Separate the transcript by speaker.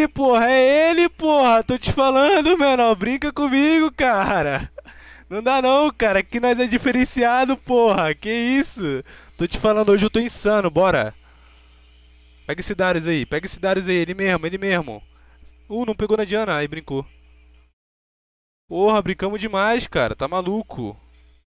Speaker 1: ele, porra! É ele, porra! Tô te falando, menor! Brinca comigo, cara! Não dá não, cara! Que nós é diferenciado, porra! Que isso? Tô te falando, hoje eu tô insano, bora! Pega esse Darius aí, pega esse Darius aí, ele mesmo, ele mesmo. Uh, não pegou na Diana, aí brincou.
Speaker 2: Porra, brincamos demais, cara, tá maluco.